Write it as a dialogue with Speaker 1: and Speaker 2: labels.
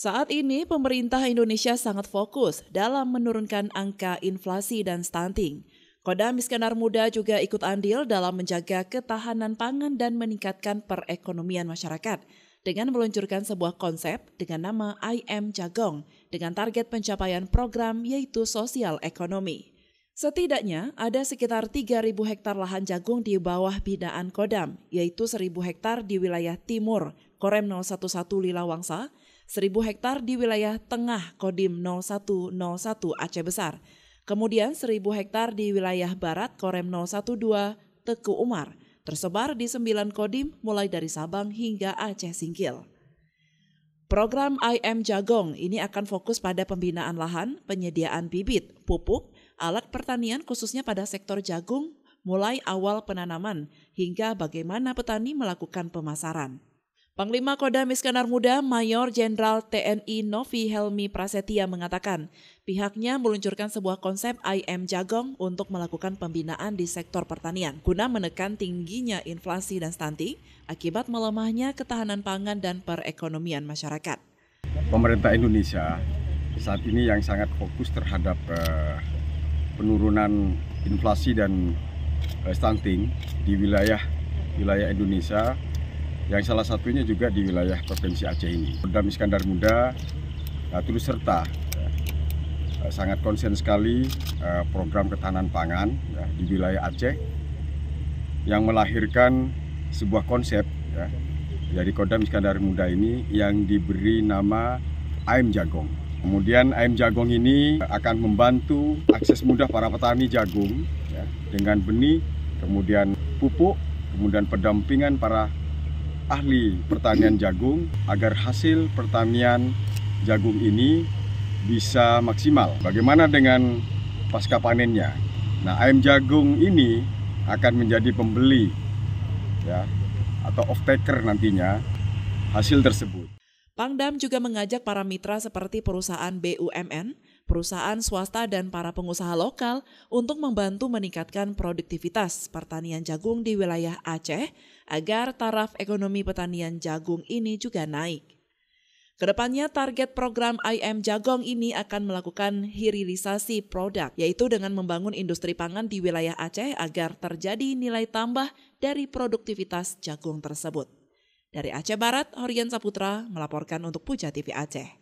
Speaker 1: Saat ini, pemerintah Indonesia sangat fokus dalam menurunkan angka inflasi dan stunting. Kodam Iskandar Muda juga ikut andil dalam menjaga ketahanan pangan dan meningkatkan perekonomian masyarakat dengan meluncurkan sebuah konsep dengan nama IM Am Jagong dengan target pencapaian program yaitu sosial ekonomi. Setidaknya ada sekitar 3.000 hektar lahan jagung di bawah binaan Kodam, yaitu 1.000 hektar di wilayah timur, Korem 011 Lila Wangsa, 1000 hektar di wilayah tengah Kodim 0101 Aceh Besar. Kemudian 1000 hektar di wilayah barat Korem 012 Teku Umar, tersebar di 9 kodim mulai dari Sabang hingga Aceh Singkil. Program IM Jagong ini akan fokus pada pembinaan lahan, penyediaan bibit, pupuk, alat pertanian khususnya pada sektor jagung mulai awal penanaman hingga bagaimana petani melakukan pemasaran. Panglima Kodam Iskandar Muda Mayor Jenderal TNI Novi Helmi Prasetya mengatakan, pihaknya meluncurkan sebuah konsep IM Jagong untuk melakukan pembinaan di sektor pertanian guna menekan tingginya inflasi dan stunting akibat melemahnya ketahanan pangan dan perekonomian masyarakat.
Speaker 2: Pemerintah Indonesia saat ini yang sangat fokus terhadap uh, penurunan inflasi dan uh, stunting di wilayah wilayah Indonesia yang salah satunya juga di wilayah Provinsi Aceh ini. Kodam Iskandar Muda uh, eh, terus serta uh, sangat konsen sekali uh, program ketahanan pangan ya, di wilayah Aceh yang melahirkan sebuah konsep ya, dari Kodam Iskandar Muda ini yang diberi nama AIM Jagung. Kemudian AIM Jagung ini akan membantu akses mudah para petani jagung ya, dengan benih, kemudian pupuk, kemudian pendampingan para ahli pertanian jagung agar hasil pertanian jagung ini bisa maksimal. Bagaimana dengan pasca panennya? Nah, ayam jagung ini akan menjadi pembeli ya atau off taker nantinya hasil tersebut.
Speaker 1: Pangdam juga mengajak para mitra seperti perusahaan BUMN perusahaan swasta dan para pengusaha lokal untuk membantu meningkatkan produktivitas pertanian jagung di wilayah Aceh agar taraf ekonomi pertanian jagung ini juga naik. Kedepannya target program IM Jagong ini akan melakukan hilirisasi produk, yaitu dengan membangun industri pangan di wilayah Aceh agar terjadi nilai tambah dari produktivitas jagung tersebut. Dari Aceh Barat, Horian Saputra melaporkan untuk Puja TV Aceh.